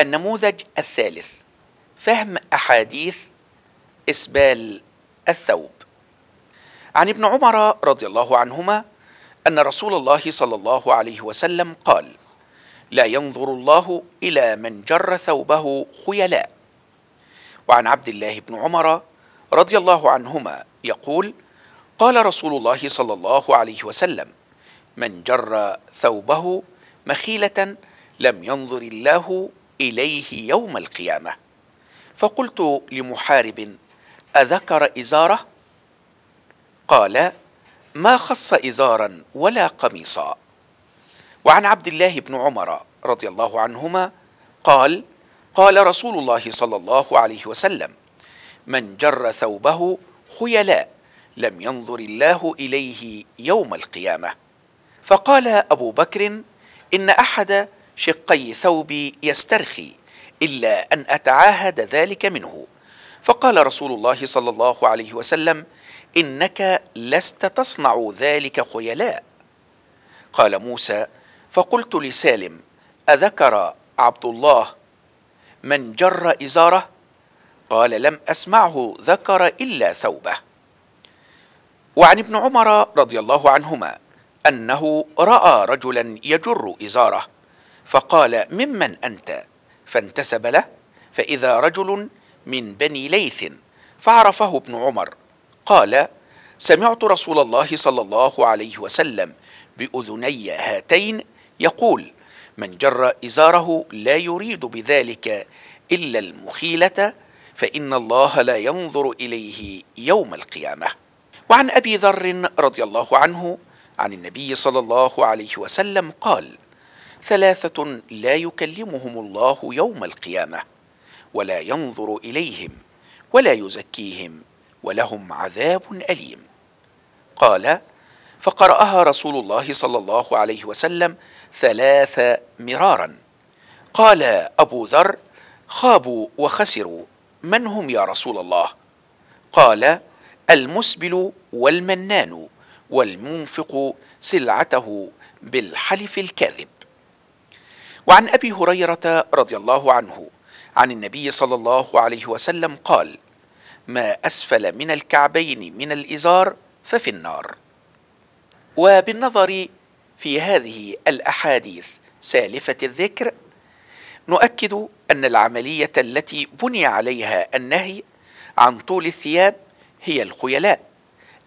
النموذج الثالث فهم أحاديث إسبال الثوب عن ابن عمر رضي الله عنهما أن رسول الله صلى الله عليه وسلم قال لا ينظر الله إلى من جر ثوبه خيلاء وعن عبد الله بن عمر رضي الله عنهما يقول قال رسول الله صلى الله عليه وسلم من جر ثوبه مخيله لم ينظر الله اليه يوم القيامه فقلت لمحارب اذكر ازاره قال ما خص ازارا ولا قميصا وعن عبد الله بن عمر رضي الله عنهما قال قال رسول الله صلى الله عليه وسلم من جر ثوبه خيلاء لم ينظر الله اليه يوم القيامه فقال ابو بكر ان احد شقي ثوبي يسترخي الا ان اتعاهد ذلك منه فقال رسول الله صلى الله عليه وسلم انك لست تصنع ذلك خيلاء قال موسى فقلت لسالم اذكر عبد الله من جر ازاره قال لم أسمعه ذكر إلا ثوبه وعن ابن عمر رضي الله عنهما أنه رأى رجلا يجر إزاره فقال ممن أنت فانتسب له فإذا رجل من بني ليث فعرفه ابن عمر قال سمعت رسول الله صلى الله عليه وسلم بأذني هاتين يقول من جر إزاره لا يريد بذلك إلا المخيلة فإن الله لا ينظر إليه يوم القيامة وعن أبي ذر رضي الله عنه عن النبي صلى الله عليه وسلم قال ثلاثة لا يكلمهم الله يوم القيامة ولا ينظر إليهم ولا يزكيهم ولهم عذاب أليم قال فقرأها رسول الله صلى الله عليه وسلم ثلاث مرارا قال أبو ذر خابوا وخسروا من هم يا رسول الله قال المسبل والمنان والمنفق سلعته بالحلف الكاذب وعن ابي هريره رضي الله عنه عن النبي صلى الله عليه وسلم قال ما اسفل من الكعبين من الازار ففي النار وبالنظر في هذه الاحاديث سالفه الذكر نؤكد أن العملية التي بني عليها النهي عن طول الثياب هي الخيلاء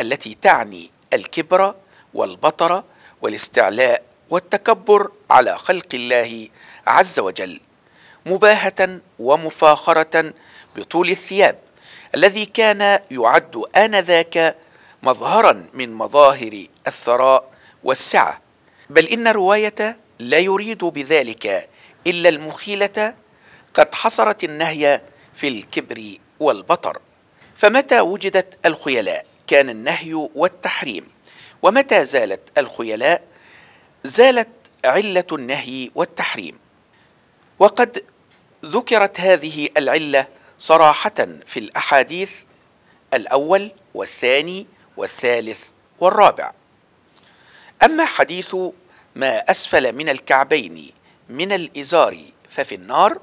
التي تعني الكبر والبطر والاستعلاء والتكبر على خلق الله عز وجل مباهة ومفاخرة بطول الثياب الذي كان يعد آنذاك مظهرا من مظاهر الثراء والسعة بل إن الرواية لا يريد بذلك إلا المخيلة قد حصرت النهي في الكبر والبطر فمتى وجدت الخيلاء كان النهي والتحريم ومتى زالت الخيلاء زالت عله النهي والتحريم وقد ذكرت هذه العله صراحه في الاحاديث الاول والثاني والثالث والرابع اما حديث ما اسفل من الكعبين من الازار ففي النار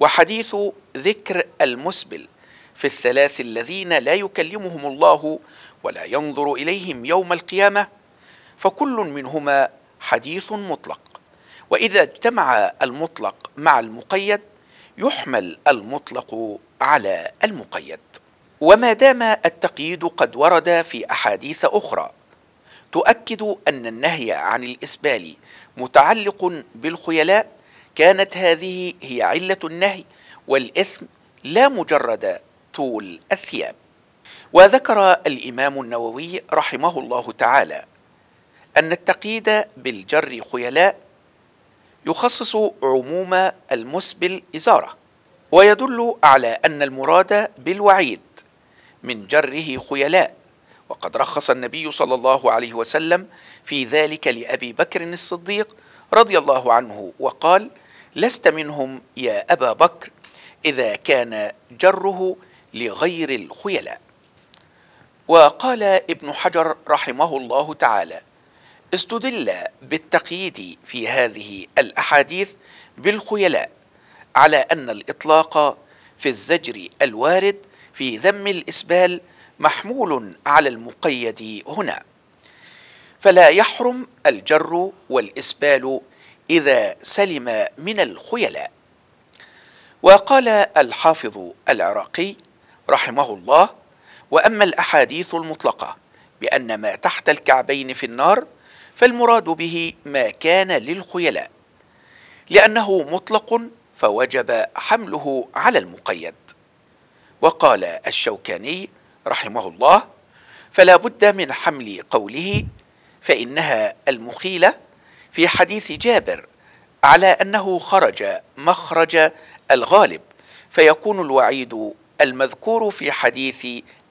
وحديث ذكر المسبل في الثلاث الذين لا يكلمهم الله ولا ينظر اليهم يوم القيامه فكل منهما حديث مطلق واذا اجتمع المطلق مع المقيد يحمل المطلق على المقيد وما دام التقييد قد ورد في احاديث اخرى تؤكد ان النهي عن الاسبال متعلق بالخيلاء كانت هذه هي علة النهي والإثم لا مجرد طول الثياب وذكر الإمام النووي رحمه الله تعالى أن التقييد بالجر خيلاء يخصص عموم المسبل إزارة ويدل على أن المراد بالوعيد من جره خيلاء وقد رخص النبي صلى الله عليه وسلم في ذلك لأبي بكر الصديق رضي الله عنه وقال لست منهم يا أبا بكر إذا كان جره لغير الخيلاء وقال ابن حجر رحمه الله تعالى استدل بالتقييد في هذه الأحاديث بالخيلاء على أن الإطلاق في الزجر الوارد في ذم الإسبال محمول على المقيد هنا فلا يحرم الجر والإسبال إذا سلم من الخيلاء وقال الحافظ العراقي رحمه الله وأما الأحاديث المطلقة بأن ما تحت الكعبين في النار فالمراد به ما كان للخيلاء لأنه مطلق فوجب حمله على المقيد وقال الشوكاني رحمه الله فلا بد من حمل قوله فإنها المخيلة في حديث جابر على انه خرج مخرج الغالب فيكون الوعيد المذكور في حديث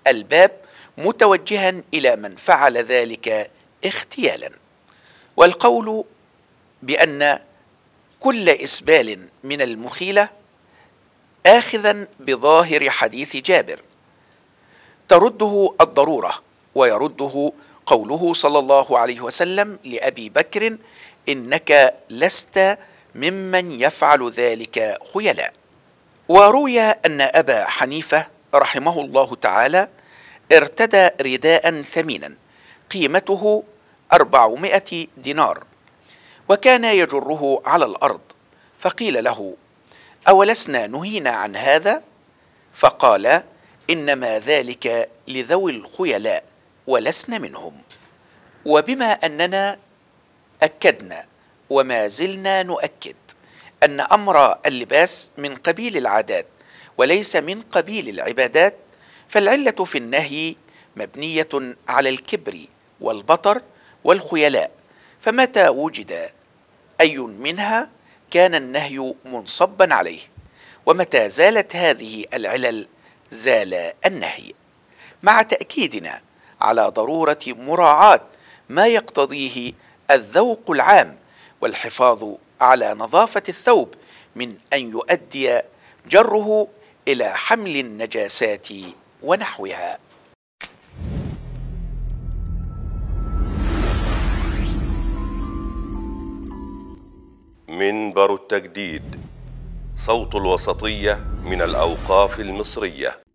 الباب متوجها الى من فعل ذلك اختيالا والقول بان كل اسبال من المخيله اخذا بظاهر حديث جابر ترده الضروره ويرده قوله صلى الله عليه وسلم لابي بكر إنك لست ممن يفعل ذلك خيلاء وروي أن أبا حنيفة رحمه الله تعالى ارتدى رداء ثمينا قيمته أربعمائة دينار وكان يجره على الأرض فقيل له أولسنا نهينا عن هذا؟ فقال إنما ذلك لذوي الخيلاء ولسنا منهم وبما أننا اكدنا وما زلنا نؤكد ان امر اللباس من قبيل العادات وليس من قبيل العبادات فالعله في النهي مبنيه على الكبر والبطر والخيلاء فمتى وجد اي منها كان النهي منصبا عليه ومتى زالت هذه العلل زال النهي مع تاكيدنا على ضروره مراعاه ما يقتضيه الذوق العام والحفاظ على نظافة الثوب من أن يؤدي جره إلى حمل النجاسات ونحوها منبر التجديد صوت الوسطية من الأوقاف المصرية